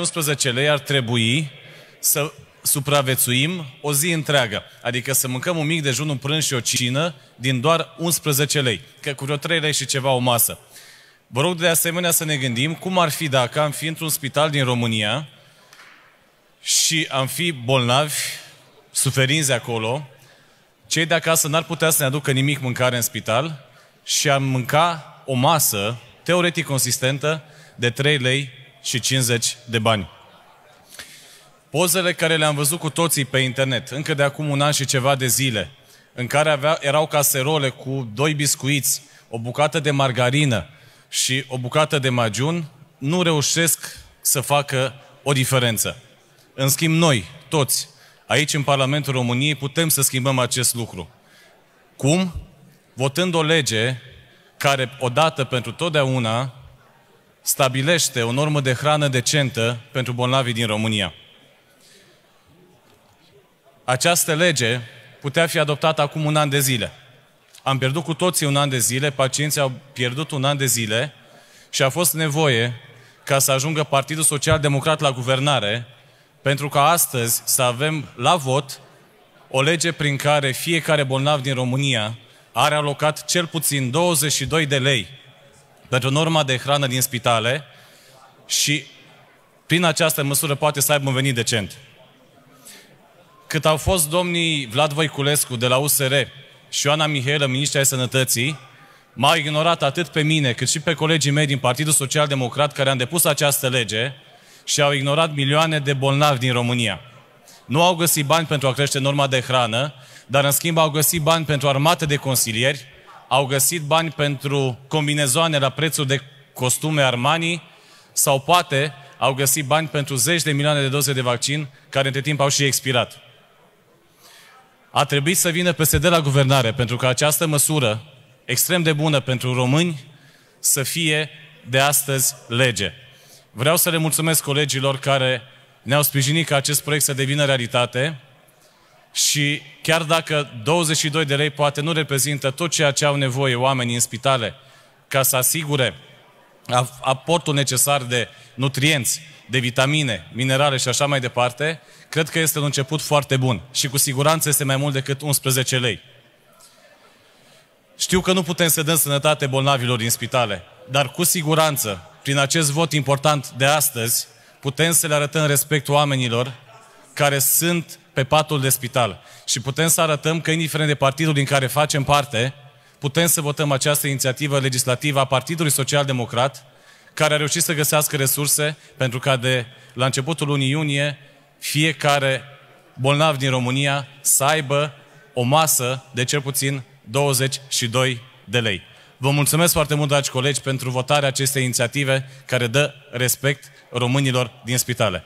11 lei ar trebui să supraviețuim o zi întreagă. Adică să mâncăm un mic dejun, un prânz și o cină din doar 11 lei. Că cu vreo 3 lei și ceva o masă. Vă rog de asemenea să ne gândim cum ar fi dacă am fi într-un spital din România și am fi bolnavi, suferinzi acolo, cei de acasă n-ar putea să ne aducă nimic mâncare în spital și am mânca o masă teoretic consistentă de 3 lei și 50 de bani. Pozele care le-am văzut cu toții pe internet, încă de acum un an și ceva de zile, în care avea, erau caserole cu doi biscuiți, o bucată de margarină și o bucată de magiun, nu reușesc să facă o diferență. În schimb, noi, toți, aici în Parlamentul României, putem să schimbăm acest lucru. Cum? Votând o lege care, odată pentru totdeauna, stabilește o normă de hrană decentă pentru bolnavii din România. Această lege putea fi adoptată acum un an de zile. Am pierdut cu toții un an de zile, pacienții au pierdut un an de zile și a fost nevoie ca să ajungă Partidul Social Democrat la guvernare pentru ca astăzi să avem la vot o lege prin care fiecare bolnav din România are alocat cel puțin 22 de lei pentru norma de hrană din spitale și prin această măsură poate să aibă un venit decent. Cât au fost domnii Vlad Voiculescu de la USR și Ioana Mihelă, ministra ai Sănătății, m-au ignorat atât pe mine cât și pe colegii mei din Partidul Social Democrat care am depus această lege și au ignorat milioane de bolnavi din România. Nu au găsit bani pentru a crește norma de hrană, dar în schimb au găsit bani pentru armate de consilieri, au găsit bani pentru combinezoane la prețul de costume Armani sau poate au găsit bani pentru zeci de milioane de doze de vaccin care între timp au și expirat. A trebuit să vină PSD la guvernare pentru că această măsură extrem de bună pentru români să fie de astăzi lege. Vreau să le mulțumesc colegilor care ne-au sprijinit ca acest proiect să devină realitate. Și chiar dacă 22 de lei poate nu reprezintă tot ceea ce au nevoie oamenii în spitale ca să asigure aportul necesar de nutrienți, de vitamine, minerale și așa mai departe, cred că este un început foarte bun și cu siguranță este mai mult decât 11 lei. Știu că nu putem să dăm sănătate bolnavilor din spitale, dar cu siguranță, prin acest vot important de astăzi, putem să le arătăm respect oamenilor care sunt pe patul de spital. Și putem să arătăm că, indiferent de partidul din care facem parte, putem să votăm această inițiativă legislativă a Partidului Social Democrat, care a reușit să găsească resurse pentru ca de la începutul lunii iunie fiecare bolnav din România să aibă o masă de cel puțin 22 de lei. Vă mulțumesc foarte mult, dragi colegi, pentru votarea acestei inițiative care dă respect românilor din spitale.